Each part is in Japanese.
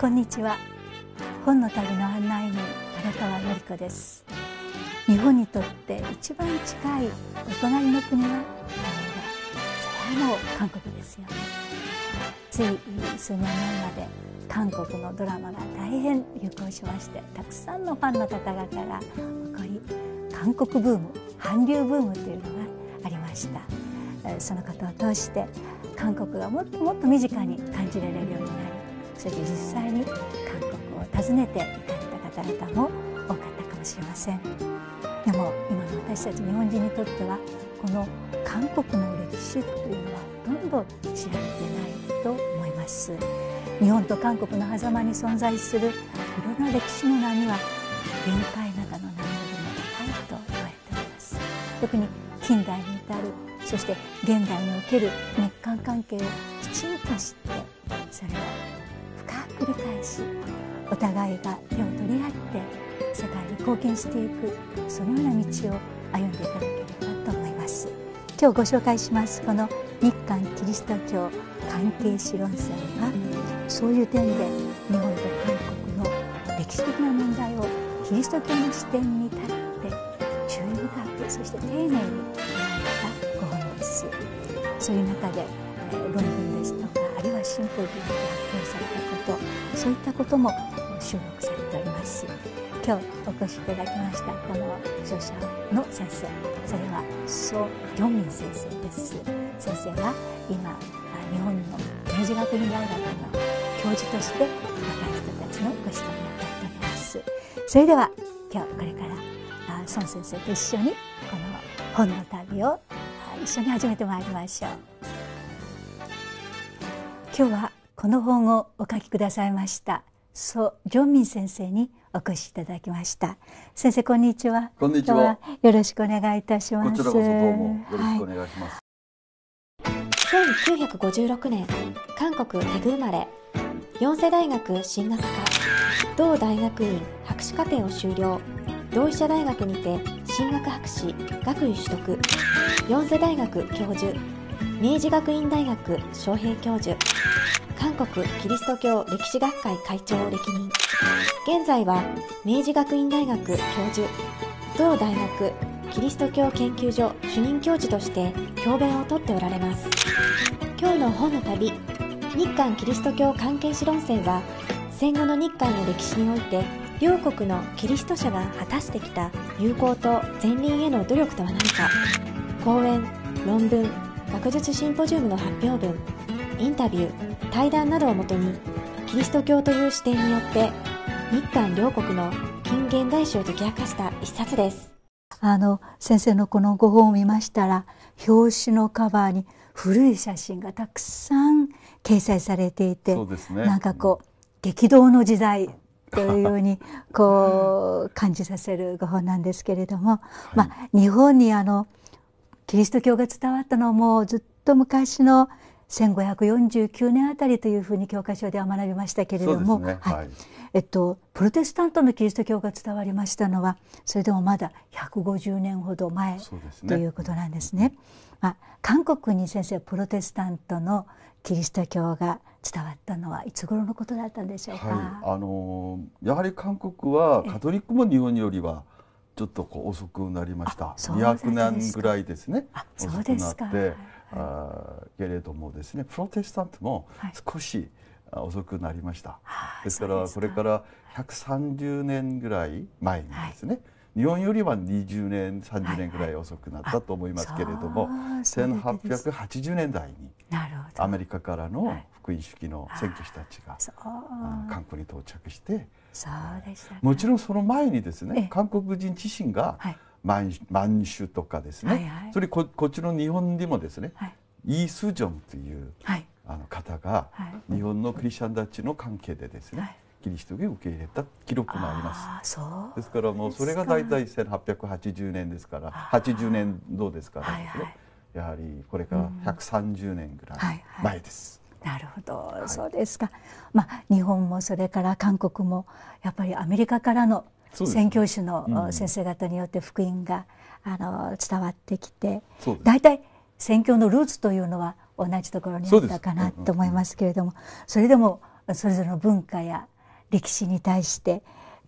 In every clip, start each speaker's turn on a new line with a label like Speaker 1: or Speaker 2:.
Speaker 1: こんにちは本の旅の案内人荒川のり子です日本にとって一番近いお隣の国はそれはもう韓国ですよねつい数年前まで韓国のドラマが大変流行しましてたくさんのファンの方々が誇り韓国ブーム韓流ブームというのがありましたそのことを通して韓国がもっともっと身近に感じられるようになりそして実際に韓国を訪ねて行かれた方々も多かったかもしれませんでも今の私たち日本人にとってはこの韓国の歴史というのはほとんど知られてないと思います日本と韓国の狭間に存在するいろんな歴史の波は限界などの波よりも高いと言われております特に近代に至るそして現代における日韓関係をきちんと知ってそれを繰り返しお互いが手を取り合って世界に貢献していくそのような道を歩んでいただければと思います今日ご紹介しますこの日韓キリスト教関係史論戦はそういう点で日本と韓国の歴史的な問題をキリスト教の視点に立って注意深くそして丁寧に考えたご本ですそういう中で論文ですとかあるいはシンポジウムで発表されたことそういったことも収録されております今日お越しいただきましたこの著者の先生それはソ・ギョミン先生です先生は今日本の明治学院大学の教授として若い人たちのご指導に当たっておりますそれでは今日これから孫先生と一緒にこの本の旅を一緒に始めてまいりましょう今日はこの本をお書きくださいましたソ・ジョンミン先生にお越しいただきました先生こんにちはこんにちはよろしくお願いいたしま
Speaker 2: すこちらこそどうもよろしくお願いします、
Speaker 3: はい、1956年韓国テグ生まれ四世大学進学科同大学院博士課程を修了同志社大学にて進学博士学位取得四世大学教授明治学院大学昌平教授韓国キリスト教歴史学会会長を歴任現在は明治学院大学教授同大学キリスト教研究所主任教授として教鞭をとっておられます今日の本の旅日韓キリスト教関係史論戦は戦後の日韓の歴史において両国のキリスト者が果たしてきた友好と前輪への努力とは何か講演論文学術シンポジウムの発表文インタビュー対談などをもとにキリスト教という視点によって日韓両国の近現代史を解き明かした一冊ですあの先生のこの
Speaker 1: ご本を見ましたら表紙のカバーに古い写真がたくさん掲載されていて、ね、なんかこう、うん、激動の時代というようにこう感じさせるご本なんですけれども、はい、まあ、日本にあのキリスト教が伝わったのはもうずっと昔の1549年あたりというふうに教科書では学びましたけれども、はいえっと、プロテスタントのキリスト教が伝わりましたのはそれでもまだ150年ほど前、ね、ということなんですね。まあ、韓国に先生プロテスタントのキリスト教が伝わったのはいつ頃のことだったんでしょうか、はい、
Speaker 2: あのやはり韓国はカトリックも日本よりはちょっとこう遅くなりました。二百年ぐらいですね。す遅くなって、はい、あけれどもですね、プロテスタントも少し遅くなりました。ですからこれから百三十年ぐらい前にですね。はい日本よりは20年30年ぐらい遅くなったと思いますけれども、はいはい、1880年代にアメリカからの福音主義の選挙師たちが、
Speaker 1: はい、韓
Speaker 2: 国に到着して
Speaker 1: そうでした、ね、も
Speaker 2: ちろんその前にですね韓国人自身が満州とかですね、はいはい、それこっちの日本にもですね、はい、イ・スジョンという、はい、あの方が日本のクリスチャンたちの関係でですね、はい、キリスト教を受け入れた記録もありますですからもうそれが大体1880年ですから80年度ですからですね、はいはい、やはりこれから130年ぐらい前です。はいはい
Speaker 1: なるほど、はい、そうですか。まあ日本もそれから韓国もやっぱりアメリカからの宣教師の先生方によって福音が、うん、あの伝わってきて、大体宣教のルーツというのは同じところにあったかなと思いますけれども、それでもそれぞれの文化や歴史に対して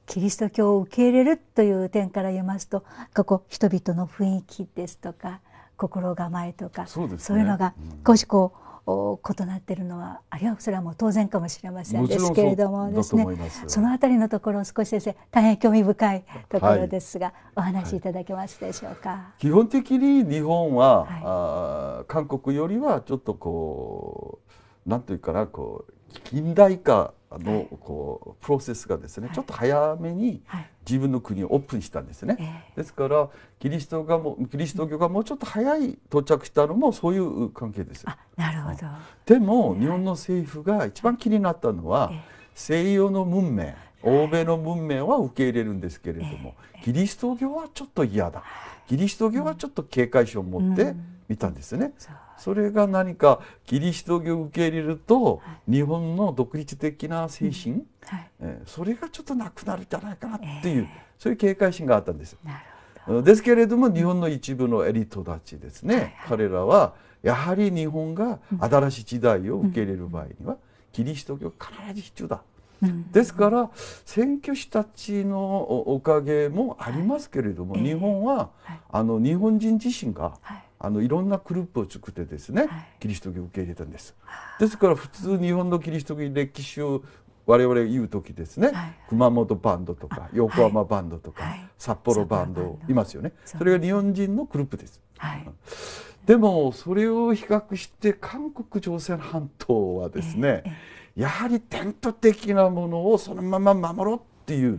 Speaker 1: キリスト教を受け入れるという点から言いますとここ人々の雰囲気ですとか心構えとかそう、ね,、いうのが少しこう異なっているのはあるいはそれはもう当然かもしれませんですけれどもですねそのあたりのところ少し先生大変興味深いところですが、はい、お話しいただけますでしょうか。は
Speaker 2: い、基本的に日本は、はい、あ韓国よりはちょっとこうなんというかなこう近代化のこうプロセスがですね、ちょっと早めに自分の国をオープンしたんですね。ですからキリストがもキリスト教がもうちょっと早い到着したのもそういう関係です。なるほど。でも日本の政府が一番気になったのは、西洋の文明、欧米の文明は受け入れるんですけれども、キリスト教はちょっと嫌だ。キリスト教はちょっと警戒心を持って見たんですね。うんうんそれが何かキリスト教を受け入れると、はい、日本の独立的な精神、うんはい、えー、それがちょっとなくなるんじゃないかなっていう、えー、そういう警戒心があったんです。ですけれども日本の一部のエリートたちですね、彼らはやはり日本が新しい時代を受け入れる場合には、キリスト教必ず必要だ。ですから選挙師たちのおかげもありますけれども、はい、日本は、はい、あの日本人自身が、はいあのいろんなグループを作ってですね、キリスト教を受け入れたんです。ですから普通日本のキリスト教歴史を我々言う時ですね、はい、熊本バンドとか横浜バンドとか、はい、札幌バンドいますよねそれが日本人のグループです、はい、でもそれを比較して韓国朝鮮半島はですね、えーえー、やはり伝統的なものをそのまま守ろうっていう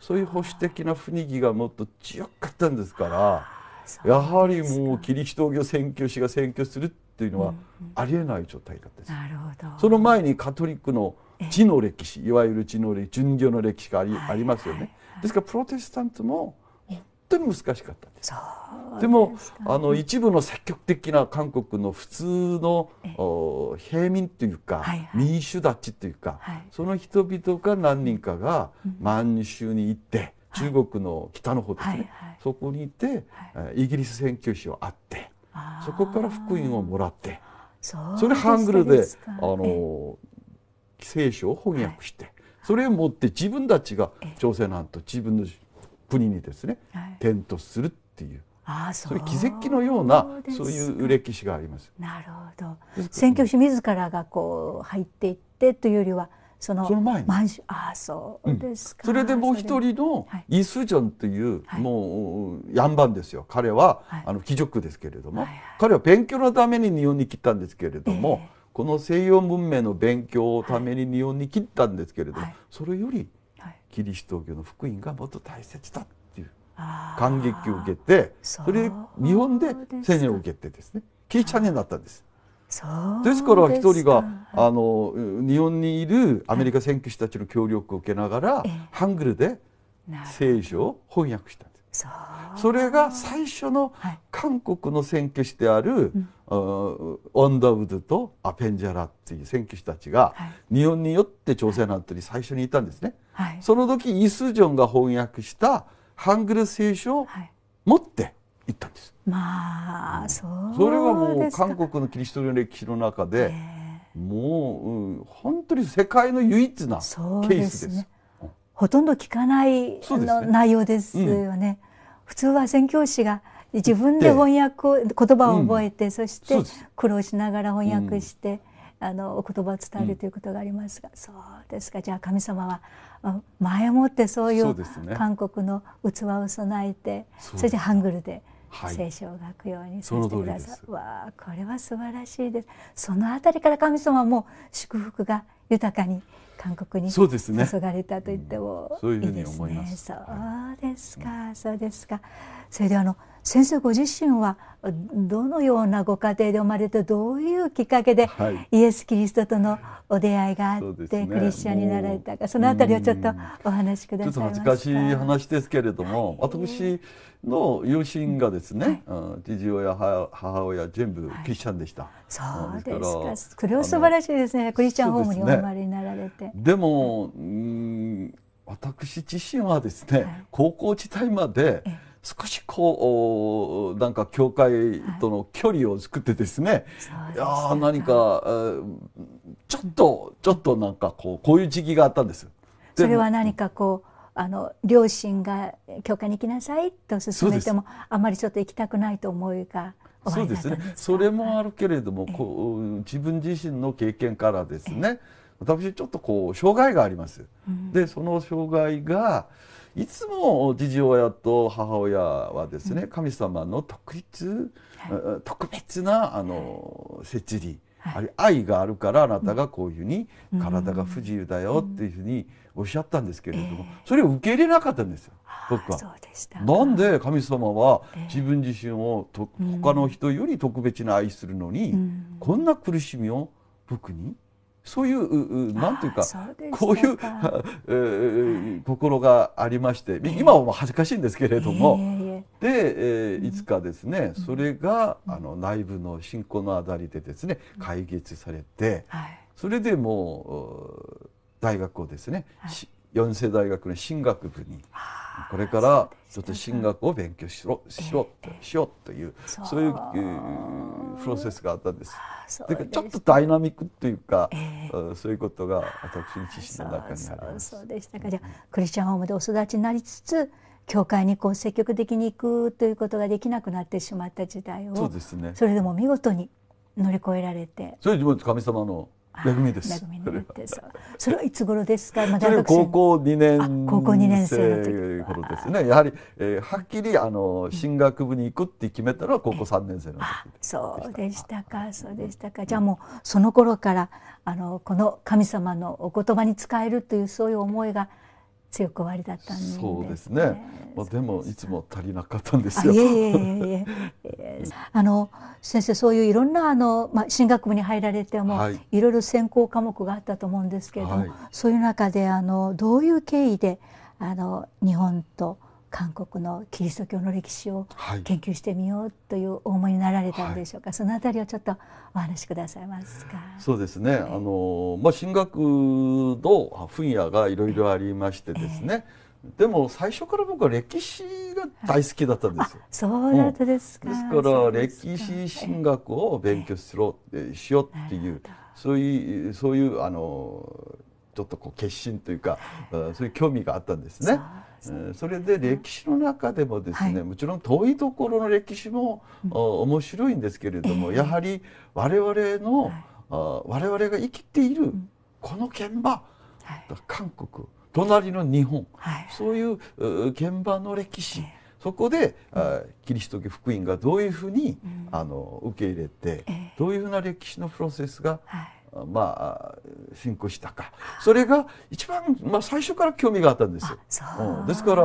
Speaker 2: そういう保守的な雰囲気がもっと強かったんですから。やはりもうキリスト教宣教師が宣教するっていうのはありえない状態だったです、うんうん、その前にカトリックの地の歴史いわゆる地の歴史巡業の歴史があり,、ありますよねですからプロテスタントも本当に難しかったですでもあの一部の積極的な韓国の普通の平民というか、民主立ちというか、その人々が何人かが満州に行って、中国の北の方ですね、そこにいて、イギリス宣教師を会ってそこから福音をもらって
Speaker 1: それハングルであの
Speaker 2: 聖書を翻訳して、それを持って自分たちが朝鮮半島自分の国にですね、転倒するってい
Speaker 1: う。あそういう奇跡のようなそういう歴
Speaker 2: 史があります。なる
Speaker 1: ほど。宣教師自らがこう入っていってというよりはその前にああそうですか、うん、それでもう一人の
Speaker 2: イ・スジョンという、はい、もうヤンバンですよ彼は、はい、あの貴族ですけれども、はいはい、彼は勉強のために日本に来たんですけれども、えー、この西洋文明の勉強をために日本に来たんですけれども、はい、それよりキリスト教の福音がもっと大切だっていう感激を受けてそれで日本で洗礼を受けてですねキーチャンになったんです。
Speaker 1: ですから一人が
Speaker 2: あの日本にいるアメリカ選挙士たちの協力を受けながら、ハングルで聖書を翻訳したんですそれが最初の韓国の選挙してある、オンダウドとアペンジャラっていう選挙士たちが、日本によって朝鮮半島に最初にいたんですね、その時イ・スジョンが翻訳したハングル聖書を持って、行ったんです。
Speaker 1: まあそうそれはもう韓
Speaker 2: 国のキリスト教の歴史の中で、もう、うん、本当に世界の唯一なケースです。
Speaker 1: ほとんど聞かないの、内容ですよね。普通は宣教師が自分で翻訳を言葉を覚えて、そして苦労しながら翻訳して、あのお言葉を伝えるということがありますが、そうですかじゃあ神様は前もってそういう韓国の器を備えてそしてハングルではい、聖書を書くようにさせてください。わあこれは素晴らしいです。そのあたりから神様も祝福が豊かに韓国に注がれたと言ってもいいですね。そうですか、そうですか。それであの先生ご自身はどのようなご家庭で生まれてどういうきっかけでイエス・キリストとのお出会いがあって、クリスチャンになられたかそのあたりをちょっとお話しくださいちょっと難し
Speaker 2: い話ですけれども私の友人がですね、はい、父親母親全部クリスチャンでした、はい、そうです
Speaker 1: かこれは素晴らしいですねクリスチャンホームにお生まれになられて。でね、
Speaker 2: でも、うん私自身はですね、高校時代まで、ええ少しこうなんか教会との距離を作ってですね、はい、いや何かちょっとちょっとなんかこうこういう時期があったんです。
Speaker 1: それは何かこうあの両親が教会に行きなさいと勧めてもあんまりちょっと行きたくないと思いが
Speaker 2: そうですねそれもあるけれども、はい、こう自分自身の経験からですね私ちょっとこう障害があります。でその障害がいつも父親と母親はですね、神様の特立、はい、特別なあの設置理、はい、愛があるからあなたがこういうふうに体が不自由だよっていうふうにおっしゃったんですけれども、それを受け入れなかったんですよ僕は。なんで神様は自分自身をと、他の人より特別な愛するのに、こんな苦しみを僕にそういうなんていうかこういう、心がありまして今は恥ずかしいんですけれども、えー、で、えー、いつかですね、うん、それがあの内部の信仰のあたりでですね解決されて、うんそれでもう大学をですね、はい、四世大学の神学部にこれからちょっと神学を勉強しろしろしようというそういうプロセスがあったんです。だからちょっとダイナミックというか、そういうことが私の知識の中にあります。
Speaker 1: そうでしたかじゃあクリスチャンホームでお育ちになりつつ教会にこう積極的に行くということができなくなってしまった時代をそうです、ね、それでも見事に乗り越えられて
Speaker 2: それでも神様のラグビです。ラグビー
Speaker 1: それはいつ頃ですか。まあ、高
Speaker 2: 校二年高校二年生頃ですね。やはり、えー、はっきりあの進学部に行くって決めたのは高校三年生の時
Speaker 1: そうでしたか、そうでしたか。じゃあもうその頃からあのこの神様のお言葉に使えるというそういう思いが強く終わりだったんです、ね、
Speaker 2: そうですね。まあでもいつも足りなかったんですよ。いえいえいえ。
Speaker 1: あの先生そういういろんなあのまあ進学部に入られても、はい、いろいろ専攻科目があったと思うんですけれども、はい、そういう中であのどういう経緯であの日本と韓国のキリスト教の歴史を研究してみようという思いになられたんでしょうか、はい、そのあたりをちょっとお話しくださいますか。
Speaker 2: そうですね、はい、あのまあ、進学の分野がいろいろありましてですね、えー、でも最初から僕は歴史が大好きだったんで
Speaker 1: すよ。はい、そうだったですか、うん、ですか
Speaker 2: ら歴史進学を勉強しろ、えー、しようっていうそういうそういうあのちょっとこう決心というか、そういう興味があったんですね。それで歴史の中でもですね、はい、もちろん遠いところの歴史も、面白いんですけれども、やはり我々の、はい、我々が生きているこの現場、はい、韓国隣の日本、はい、そういう現場の歴史、そこで、うキリスト教福音がどういうふうに、あの受け入れて、どういうふうな歴史のプロセスが、はいまあ、進行したかそれが一番、まあ、最初から興味があったんです、
Speaker 1: うん、ですから、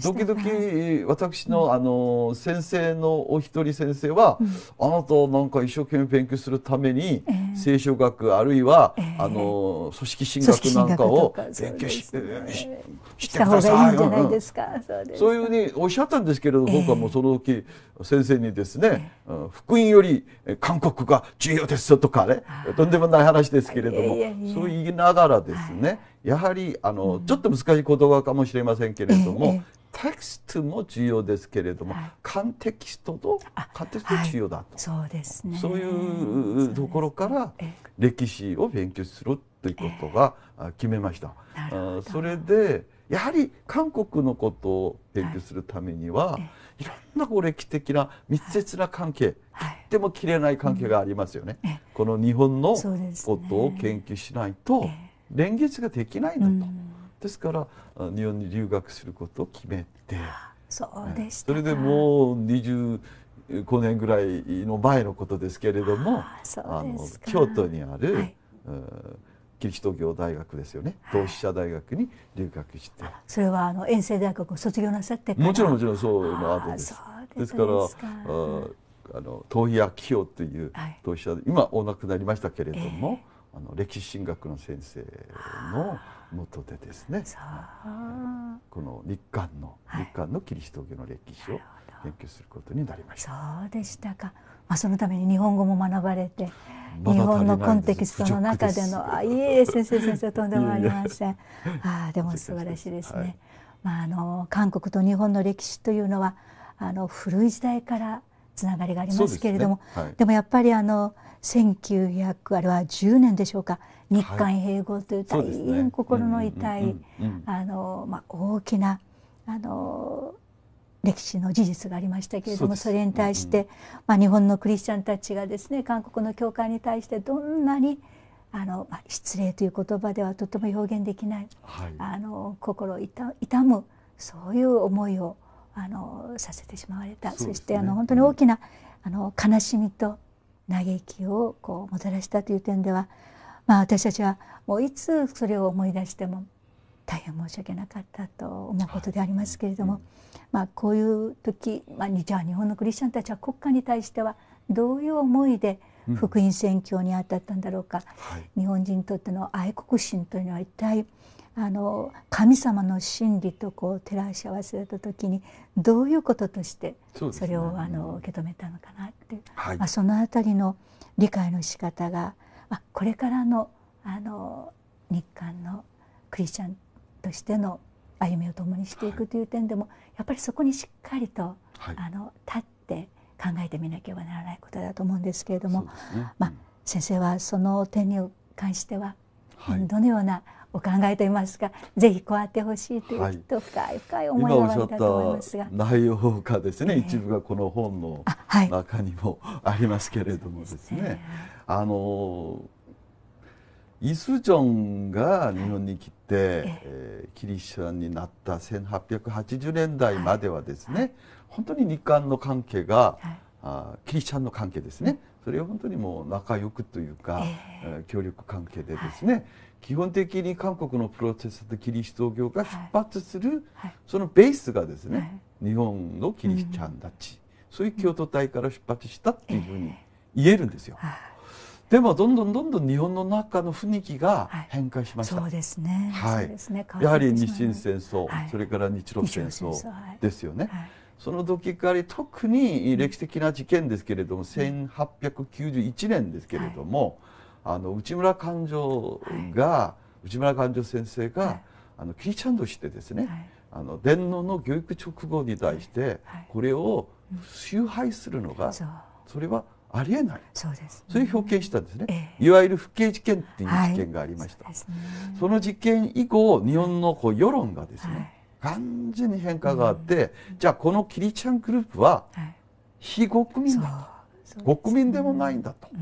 Speaker 1: 時
Speaker 2: 々私の,、あの先生のお一人先生は、あなたなんか一生懸命勉強するために、聖書学あるいは、あの組織進学なんかを勉強し,、してくださいそういうふうにおっしゃったんですけれど僕はもうその時先生にですね、福音より韓国が重要ですよとかねとんでもないい話ですけれども、そう言いながらですね、やはりあの、ちょっと難しい言葉かもしれませんけれども、テキストも重要ですけれども、はい、カテキストとカテキスト重要だ
Speaker 1: と、はい、そうですねそうい
Speaker 2: うところから歴史を勉強するということが決めました、えー、それでやはり韓国のことを勉強するためには、えーいろんなこう歴史的な密接な関係、はい、ても切れない関係がありますよね、うん、この日本のことを研究しないと連月ができないんだと、ですから日本に留学することを決めて
Speaker 1: そうでした、それでも
Speaker 2: う20 5年ぐらいの前のことですけれどもあの京都にある、はい、キリスト教大学ですよね同志社大学に留学して、
Speaker 1: それはあの遠征大学を卒業なさってもちろんもち
Speaker 2: ろんそうの後ですですからああの東飛昭夫という同志社で、はい、今お亡くなりましたけれども、えーあの歴史神学の先生のもとでですねこの日韓の、はい、日韓のキリスト教の歴史を研究することになりました
Speaker 1: そうでしたか、まあ、そのために日本語も学ばれて、ま、日本のコンテキストの中でのあいえ先生先生とんでもありませんね、あでも素晴らしいですね、はい、まあ、あの韓国と日本の歴史というのはあの古い時代からつながりがありますけれどもで、ねはい、でもやっぱりあの1900あれは10年でしょうか日韓併合という大変心の痛い大きなあの歴史の事実がありましたけれどもそれに対して、うんうん、まあ、日本のクリスチャンたちがですね韓国の教会に対してどんなにあの、まあ、失礼という言葉ではとても表現できない、はい、あの心痛むそういう思いをあのさせてしまわれたそ、ね,、してあの本当に大きな、あの悲しみと嘆きをこうもたらしたという点では、まあ、私たちはもういつそれを思い出しても大変申し訳なかったと思うことでありますけれども、はいうん、まあ、こういう時、まあ、じゃあ日本のクリスチャンたちは国家に対してはどういう思いで福音宣教に当たったんだろうか、うんはい、日本人にとっての愛国心というのは一体あの神様の真理とこう照らし合わせた時にどういうこととしてそれを、あの受け止めたのかなっていう、まあ、その辺りの理解の仕方が、まあ、これからのあの日韓のクリスチャンとしての歩みを共にしていくという点でも、はい、やっぱりそこにしっかりと、はい、あの立って考えてみなければならないことだと思うんですけれども、ね、まあ、先生はその点に関してははい、どのようなお考えといいますかぜひこうやってほしいという、きっと深い深い思いがあっと思いますが
Speaker 2: 内容がですね、えー、一部がこの本の中にもありますけれどもですね、ね、あのイ・スジョンが日本に来て、はい、えー、キリシャンになった1880年代まではですね、はい、本当に日韓の関係が、はい、あキリシャンの関係ですね、それは本当にもう仲良くというか、えー、協力関係でですね、はい、基本的に韓国のプロテスタントキリスト教が出発する、はい、そのベースがですね、はい、日本のキリシチャンたち、うん、そういう京都体から出発したっていうふうに言えるんですよ。えー、でもどんどんどんどん日本の中の雰囲気が変化しました。そうですね。はい。ね、やはり日清戦争、それから日露戦争ですよね。その時から特に歴史的な事件ですけれども1891年ですけれども、はい、あの内村勘定が、はい、内村勘定先生が、はい、あのキリャンとしてですね、あの伝統の教育直後に対して、これを崇拝するのが、それはありえないそうです、そういう表現したんですね、いわゆる不敬事件っていう事件がありました、その事件以降日本のこう世論がですね、完全に変化があって、うん、じゃあこのキリちゃんグループは非国民だと、はい、国民でもないんだと、うん、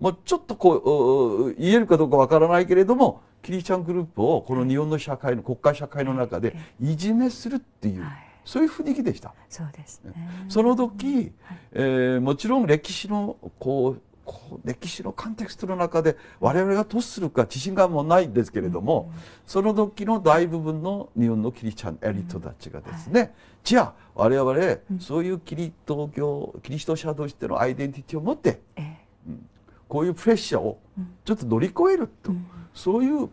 Speaker 2: もうちょっとこう言えるかどうかわからないけれどもキリちゃんグループをこの日本の社会の国家社会の中でいじめするっていう。はいそういう雰囲気でした。そうです、ね、その時、はい、えー、もちろん歴史のこうこう歴史のコンテクストの中で我々がどうするか自信がもうないんですけれども、その時の大部分の日本のキリシャンエリートたちがですね、じゃあ我々そういうキリト教キリスト者としてのアイデンティティを持って、うん、こういうプレッシャーをちょっと乗り越えると、そういう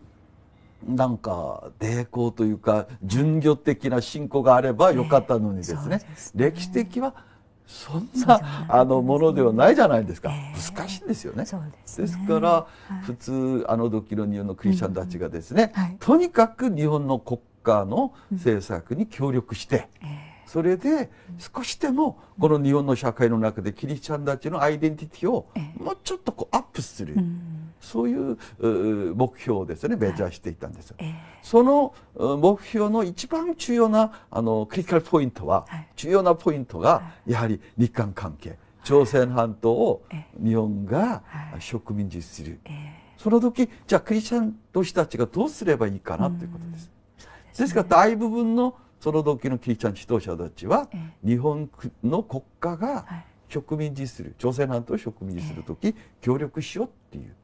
Speaker 2: なんか抵抗というか順序的な信仰があればよかったのにですね,、歴史的はそんなあのものではないじゃないですか、えー、難しいんですよね。ですねから、普通あの時の日本のクリスチャンたちがですね、とにかく日本の国家の政策に協力して、えーそれで少しでもこの日本の社会の中でキリシャンたちのアイデンティティをもうちょっとこうアップする、そういう目標をですねメジャーしていたんです、その目標の一番重要なあのクリティカルポイントは、重要なポイントがやはり日韓関係朝鮮半島を日本が植民地する、その時じゃあクリスチャン同士たちがどうすればいいかなということです。ですから大部分のその時のキリシタン指導者たちは、日本の国家が植民地する朝鮮半島を植民地する時、協力しようっていう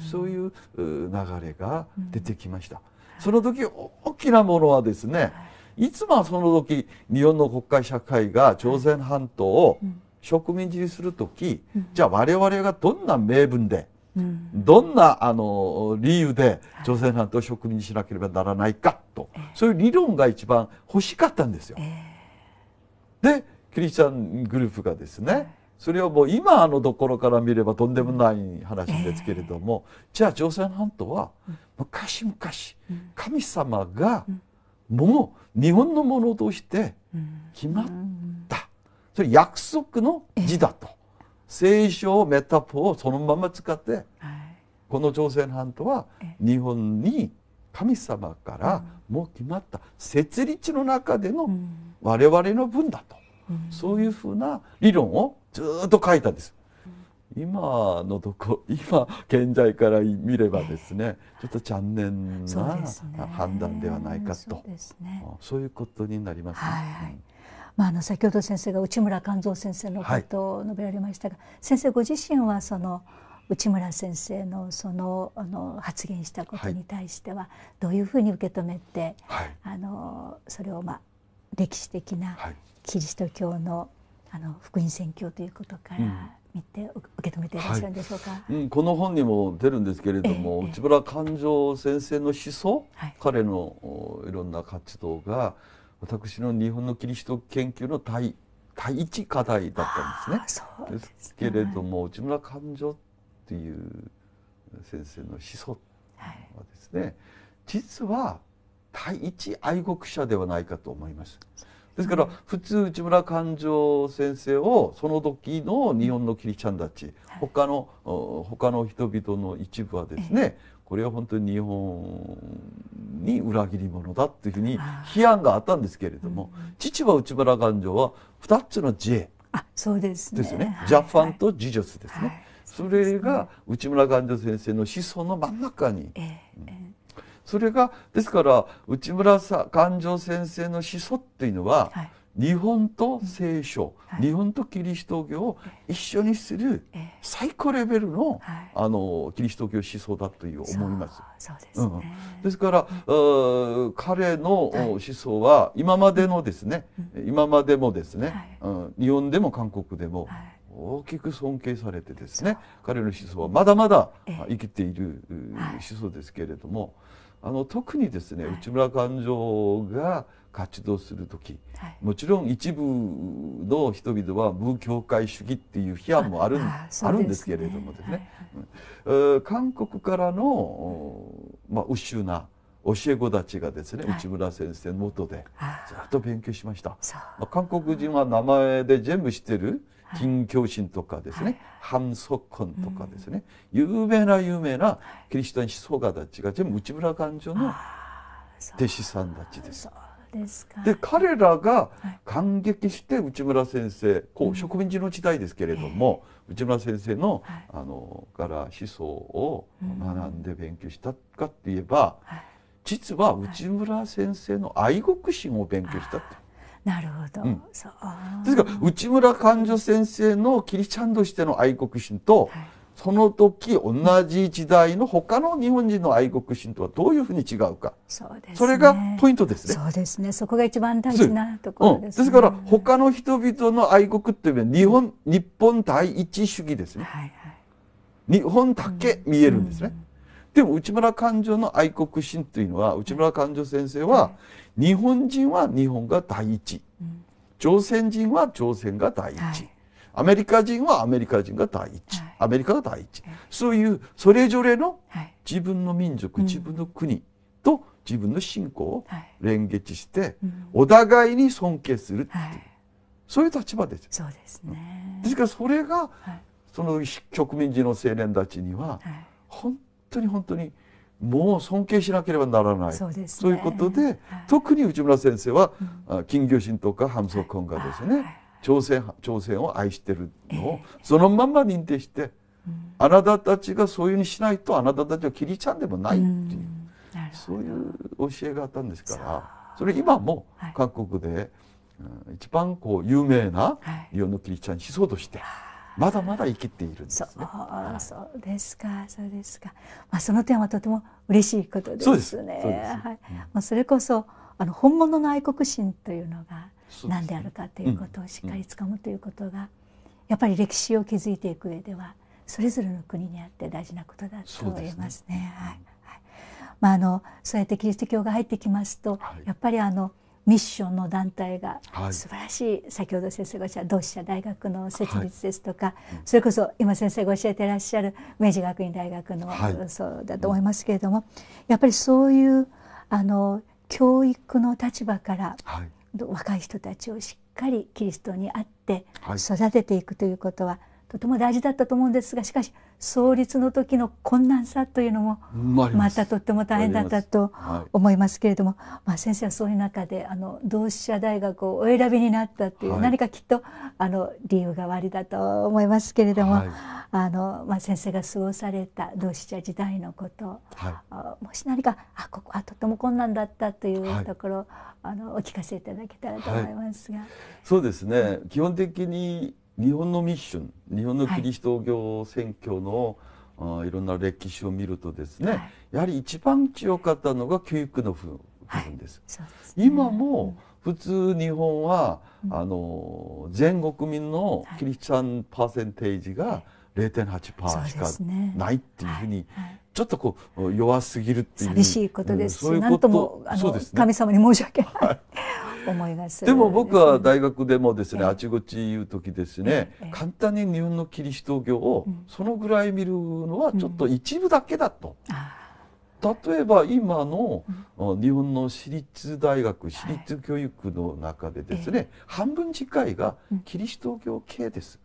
Speaker 2: そういう流れが出てきました。その時大きなものはですね、いつもその時日本の国会社会が朝鮮半島を植民地にする時、じゃあ我々がどんな名分でうん、どんなあの理由で朝鮮半島を植民しなければならないかと、そういう理論が一番欲しかったんですよ。でクリスチャングループがですね、それをもう今のところから見ればとんでもない話ですけれども、じゃあ朝鮮半島は昔々、神様がもう日本のものとして決まった、それ約束の字だと。えー聖書メタポをそのまま使って、この朝鮮半島は日本に神様からもう決まった設立の中での我々の分だと、そういうふうな理論をずっと書いたんです。今のとこ今現在から見ればですねちょっと残念な判断ではないかとそう、ね,、いうことになりますね。はいはい
Speaker 1: まあ、あの先ほど先生が内村勘三先生のことを述べられましたが、はい、先生ご自身はその内村先生のそのあの発言したことに対してはどういうふうに受け止めて、はい、あのそれをまあ歴史的なキリスト教のあの福音宣教ということから、うん見て受け止めていらっしゃるんでしょうか、は
Speaker 2: いうん、この本にも出るんですけれども、ええ、内村勘定先生の思想、はい、彼のいろんな活動が私の日本のキリスト研究の第第一課題だったんですね。ですねですけれども内村勘定っていう先生の思想はですね、はい、実は第一愛国者ではないかと思います。ですから普通内村勘定先生をその時の日本のキリシャンたち、はい、他の他の人々の一部はですね、これは本当に日本に裏切り者だっていうふうに批判があったんですけれども、うん、父は内村勘定は2つの自衛
Speaker 1: あそうですねですね、
Speaker 2: ジャパンと自助ですね、はいそれが内村勘定先生の思想の真ん中に、えーえー、それがですから内村勘定先生の思想っていうのは、はい日本と聖書、うんはい、日本とキリスト教を一緒にする最高レベルのえー、あのキリスト教思想だという思います。そうです、ですから、うん、彼の思想は今までのですね、今までもですね、うん、日本でも韓国でも、大きく尊敬されてですね、はい、彼の思想はまだまだ生きている思想ですけれども、えーはい、あの特にですね、内村勘定が、活動する時、はい、もちろん一部の人々は無教会主義っていう批判もあるあるんですけれどもですね、はい韓国からの、まあ、宇宙な教え子たちがですね、内村先生のもとでずっと勉強しました、まあ、韓国人は名前で全部知ってる金教神とかですね、ハンソコンとかですね、うん、有名な有名なキリシタン思想家たちが全部内村館長の弟子さんたちです。で彼らが感激して内村先生、こう植民地の時代ですけれども、内村先生の,、あのから思想を学んで勉強したかって言えば、実は内村先生の愛国心を勉強したって。なるほど、うん、ですから内村勘女先生のキリちゃんとしての愛国心と、はいその時同じ時代の他の日本人の愛国心とはどういうふうに違うかそうです、ね、それがポイントですね。
Speaker 1: そうですねそこが一番大事なところです、ねうん、ですから
Speaker 2: 他の人々の愛国っていうのは日本、うん、日本第一主義ですね、はいはい、日本だけ見えるんですね。うんうん、でも内村勘定の愛国心というのは内村勘定先生は、日本人は日本が第一、朝鮮人は朝鮮が第一、はいアメリカ人はアメリカ人が第一、はい、アメリカが第一、そういうそれぞれの自分の民族、自分の国と自分の信仰を連結して、お互いに尊敬するっていう、そういう立場ですそうですね、ですからそれが、その植民地の青年たちには、本当に本当にもう尊敬しなければならないそう、ね,、いうことで、はい、特に内村先生は、うん、金魚神とか反則婚がですね、はい、朝鮮朝鮮を愛してるのをそのまま認定して、あなたたちがそういうふうにしないとあなたたちはキリちゃんでもないっていう、そういう教えがあったんですからそれ今も各国で、一番こう有名な日本のキリちゃん思想として。まだまだ生きているんです、ね、
Speaker 1: そうですか、そうですか。まあその点はとても嬉しいことですね。そうです。ですはい。まあそれこそあの本物の愛国心というのが何であるかということをしっかりつかむということがやっぱり歴史を築いていく上ではそれぞれの国にあって大事なことだと言えますね。はい、まあ、あのそうやってキリスト教が入ってきますと、はい、やっぱりあのミッションの団体が素晴らしい、はい、先ほど先生がおっしゃる同志社大学の設立ですとか、はい、それこそ今先生が教えていらっしゃる明治学院大学の、はい、そうだと思いますけれども、やっぱりそういうあの教育の立場から、若い人たちをしっかりキリストにあって育てていくということは、はいとても大事だったと思うんですがしかし創立の時の困難さというのもまたとっても大変だったと思いますけれども、まあ、先生はそういう中であの同志社大学をお選びになったという、何かきっとあの理由がわりだと思いますけれども、あのまあ、先生が過ごされた同志社時代のこと、もし何かあここはとても困難だったというところ、あのお聞かせいただけたらと思いますが。
Speaker 2: そうですね、基本的に日本のミッション日本のキリスト教宣教の、はい、あいろんな歴史を見るとですね、はい、やはり一番強かったのが教育の部分です。はいですね、今も普通日本は、うん、あの全国民のキリシタンパーセンテージが0.8%しかないっていうふうに、はいちょっとこう弱すぎるっていう寂しいことですし、うんともね、神
Speaker 1: 様に申し訳ない。思いがするで、も僕
Speaker 2: は大学でもですね、あちこち言う時ですね、簡単に日本のキリスト教をそのぐらい見るのはちょっと一部だけだと。うんうん例えば今の日本の私立大学、私立教育の中でですね、はい、半分近いがキリスト教系です。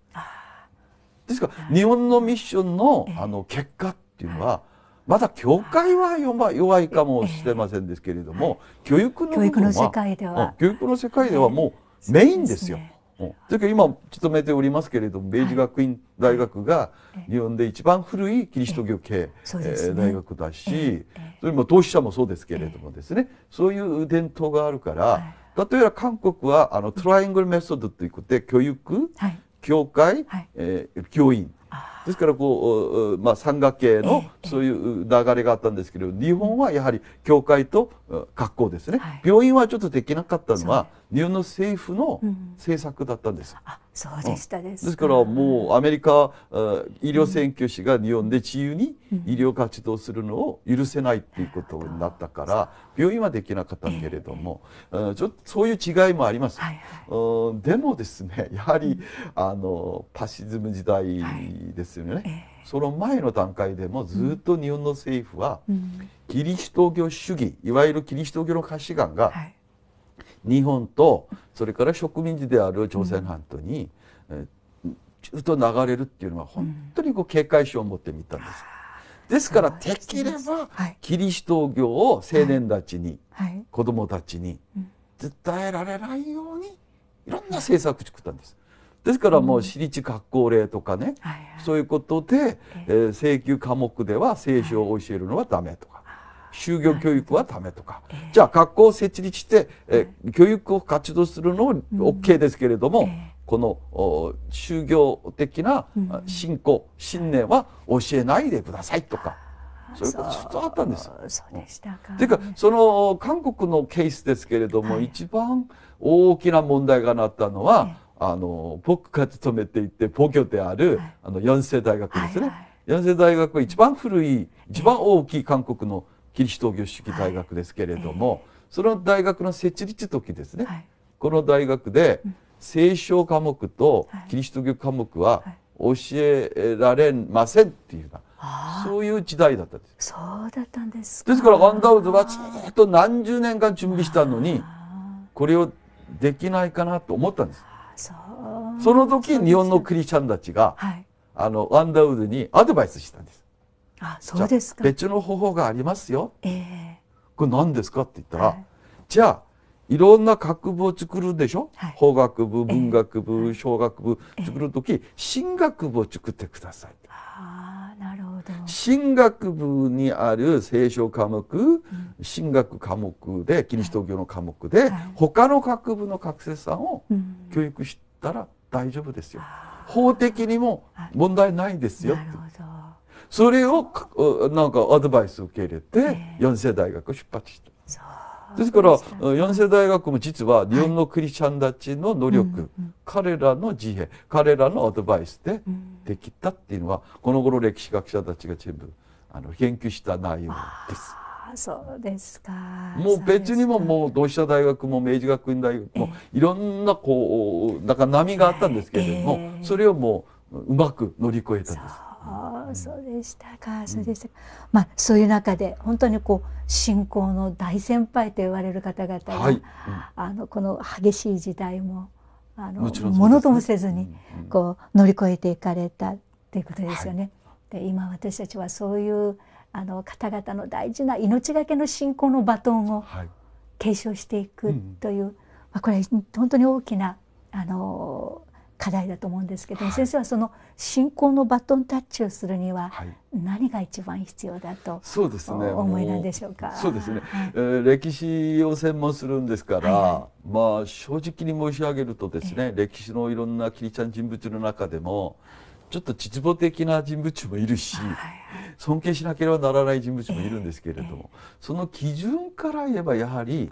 Speaker 2: ですから、日本のミッションのあの結果っていうのは、まだ教会は弱弱いかもしれませんですけれども、教育の教育の世界では、教育の世界ではもうメインですよ。というか今勤めておりますけれども明治学院大学が日本で一番古いキリスト教系大学だしそれも当事者もそうですけれどもですねそういう伝統があるから例えば韓国はあのトライアングルメソッドということで教育教会え教員ですからこう、まあ、山岳系のそういう流れがあったんですけど、日本はやはり教会と学校ですね、はい、病院はちょっとできなかったのは、日本の政府の政策だったんです。うん、
Speaker 1: そうでしたです、うん、ですから
Speaker 2: もうアメリカ、医療選挙士が日本で自由に医療活動するのを許せないっていうことになったから、病院はできなかったけれども、えー、ちょっとそういう違いもあります。はいはい、でもですね、やはり、あのパシズム時代ですよね。はいえー、その前の段階でもずっと日本の政府は、キリスト教主義、いわゆるキリスト教の価値観が、はい日本とそれから植民地である朝鮮半島に、うんえずっと流れるっていうのは本当にこう警戒心を持ってみたんです。ですからで
Speaker 1: きれば
Speaker 2: キリスト教を青年たちに、はい、子供たちに伝えられないようにいろんな政策作ったんです。ですからもう私立学校令とかね、そういうことで、えー、請求科目では聖書を教えるのはダメとか。就業教育はダメとか、じゃあ学校を設立して、えー、教育を活動するのは OK ですけれども、うんえー、この就業的な信仰、信念は教えないでくださいとか。そういうことずっとあったんです。そうでしたか。っていうか、その韓国のケースですけれども、はい、一番大きな問題がなったのは、はい、あの、僕が勤めていて、皇居である、はい、あの、四世大学ですね。はいはい、四世大学は一番古い、一番大きい韓国のキリスト教式大学ですけれども、はい、その大学の設立時ですね、はい、この大学で聖書科目とキリスト教科目は教えられませんっていうな、はい、そういう時代だったんです。そ
Speaker 1: うだったんですですから
Speaker 2: ワンダウズはずっと何十年間準備したのにこれをできないかなと思ったんです。
Speaker 1: その時日本の
Speaker 2: クリスチャンたちが、あのワンダウズにアドバイスしたんです。
Speaker 1: あそうですか別
Speaker 2: の方法がありますよ、えー、これ何ですかって言ったら、はい、じゃあいろんな学部を作るでしょ、はい、法学部文学部、えー、小学部作る時、えー、進学部を作ってください。あなるほど進学部にある聖書科目、うん、進学科目でキリスト教の科目で、はい、他の学部の学生さんを教育したら大丈夫ですよ。法的にも問題ないですよ。なるほどそれをなんかアドバイスを受け入れて四世大学を出発した。ですから四世大学も実は日本のクリスチャンたちの努力、彼らの自閉彼らのアドバイスでできたっていうのはこの頃歴史学者たちが全部あの研究した内容です。
Speaker 1: そうですか。
Speaker 2: もう別にももう同志社大学も明治学院大学もいろんなこう、なんか波があったんですけれども、それをもううまく乗り越えたんです。
Speaker 1: あそうでしたかそうでしたか、まあそういう中で本当にこう信仰の大先輩と言われる方々が、はいうん、あのこの激しい時代もあのもの、ともせずにこう乗り越えていかれたっていうことですよね。はい、で今私たちはそういうあの方々の大事な命がけの信仰のバトンを継承していくという、はいうん、まあ、これ本当に大きなあの課題だと思うんですけど、はい、先生はその信仰のバトンタッチをするには何が一番必要だと思いなんでしょうか。そ
Speaker 2: うですね、はい、えー、歴史を専門するんですから、はいまあ正直に申し上げるとですね、えー、歴史のいろんなキリちゃん人物の中でもちょっと秩序的な人物もいるし、尊敬しなければならない人物もいるんですけれども、その基準から言えばやはり、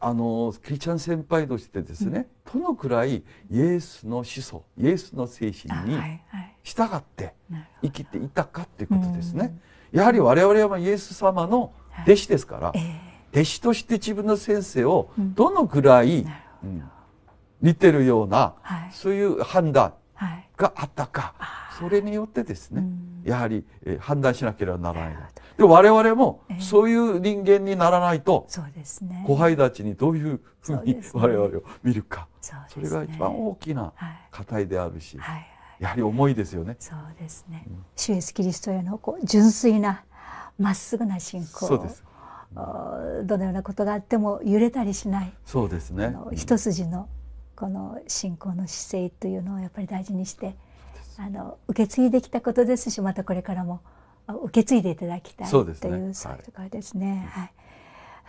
Speaker 2: あのキリちゃん先輩としてですね、どのくらいイエスの思想イエスの精神に従って生きていたかっていうことですね。やはり我々はイエス様の弟子ですから、はいえー、弟子として自分の先生をどのくらい、うん、似てるような、はい、そういう判断があったか、はい、それによってですね、やはり判断しなければならない。で我々もそういう人間にならないと、そうですね、後輩たちにどういうふうに我々を見るかそ,、それが一番大きな課題であるし、はいやはり重いですよね。そうですね、
Speaker 1: 主イエスキリストへのこう純粋なまっすぐな信仰そうですどのようなことがあっても揺れたりしないそうですね一筋のこの信仰の姿勢というのをやっぱり大事にしてあの受け継いできたことですしまたこれからも受け継いでいただきたいという、そういうところですね。はい、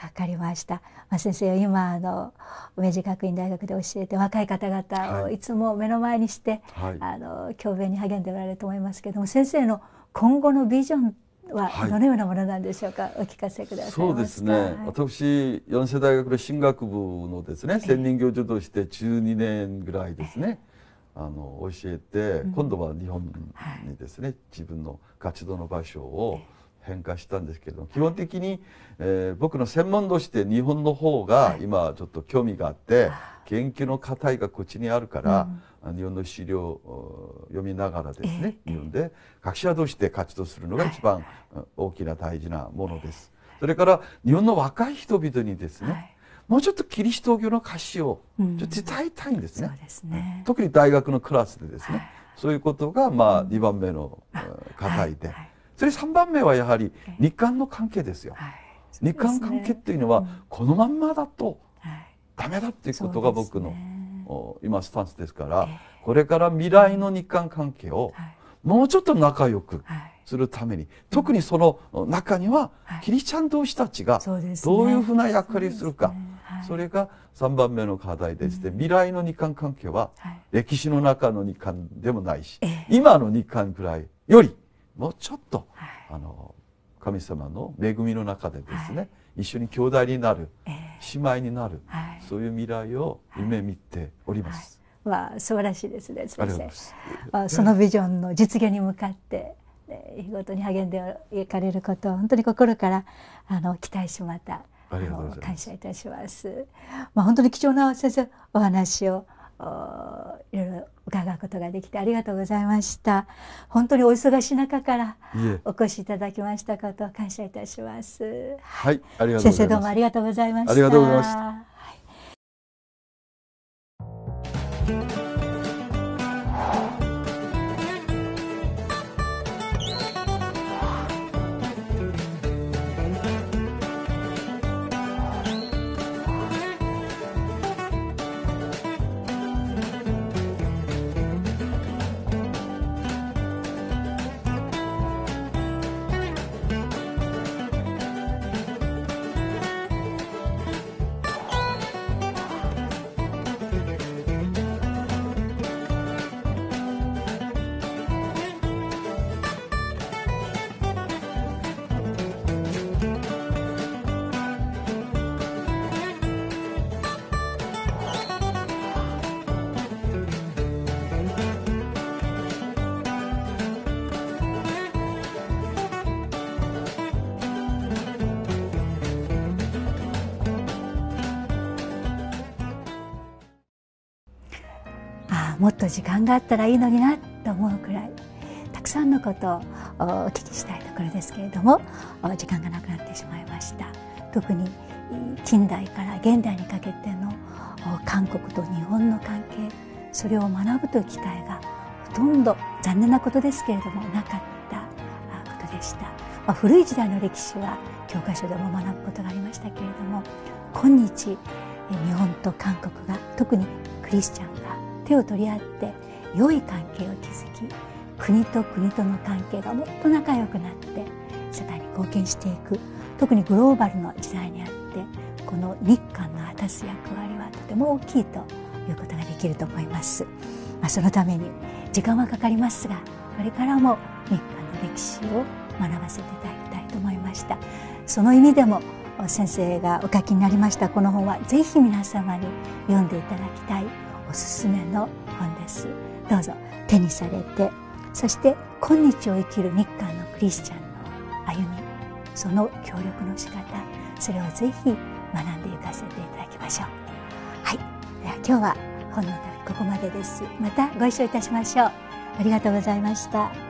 Speaker 1: わかりました。まあ、先生今あの明治学院大学で教えて若い方々をいつも目の前にして、はい、あの教鞭に励んでおられると思いますけれども、先生の今後のビジョンはどのようなものなんでしょうか、はい、お聞かせくださいそうですね、はい、
Speaker 2: 私四世大学の進学部のですね専任教授として12年ぐらいですね、えーあの教えて、うん、今度は日本にですね、はい、自分の活動の場所を変化したんですけど基本的に、えー、僕の専門として日本の方が今ちょっと興味があって、研究の課題がこっちにあるから、うん、日本の資料を読みながらですね、えー、日本で学者として活動するのが一番大きな大事なものです。それから日本の若い人々にですね、もうちょっとキリスト教の歌詞を伝えたいんです
Speaker 3: ねうんすね、
Speaker 2: 特に大学のクラスでですね、はい、そういうことがまあ2番目の課題で、はいはい、それ3番目はやはり日韓の関係ですよ、すね、日韓関係っていうのはこのまんまだとダメだっていうことが僕の、ね、今スタンスですから、これから未来の日韓関係をもうちょっと仲良く、はいするために特にその中にはキリシャン同士たちがどういうふうな役割をするか、それが3番目の課題でして、未来の日韓関係は歴史の中の日韓でもないし、今の日韓ぐらいよりもうちょっと、あの神様の恵みの中でですね、一緒に兄弟になる、姉妹になる、そういう未来
Speaker 1: を夢見ております。は素晴らしいですね先生そのビジョンの実現に向かって日ごとに励んでいかれることを本当に心からあの期待しまた
Speaker 3: あの感
Speaker 1: 謝いたします。まあ、本当に貴重な先生お話をおいろいろ伺うことができてありがとうございました。本当にお忙しい中からお越しいただきましたことを感謝いたします。はい、はい、先生どうもありがとうございました。ありがとうございました。もっと時間があったらいいのになと思うくらいたくさんのことをお聞きしたいところですけれども時間がなくなってしまいました特に近代から現代にかけての韓国と日本の関係それを学ぶという機会がほとんど残念なことですけれどもなかったことでした、ま古い時代の歴史は教科書でも学ぶことがありましたけれども今日日本と韓国が特にクリスチャンが手を取り合って良い関係を築き国と国との関係がもっと仲良くなって世界に貢献していく特にグローバルの時代にあってこの日韓の果たす役割はとても大きいということができると思います、まあ、そのために時間はかかりますがこれからも日韓の歴史を学ばせていただきたいと思いましたその意味でも先生がお書きになりましたこの本はぜひ皆様に読んでいただきたいおすすめの本です。どうぞ手にされて、そして今日を生きる日韓のクリスチャンの歩み、その協力の仕方、それをぜひ学んでいかせていただきましょう。はい。では今日は本の旅ここまでです。またご一緒いたしましょう。ありがとうございました。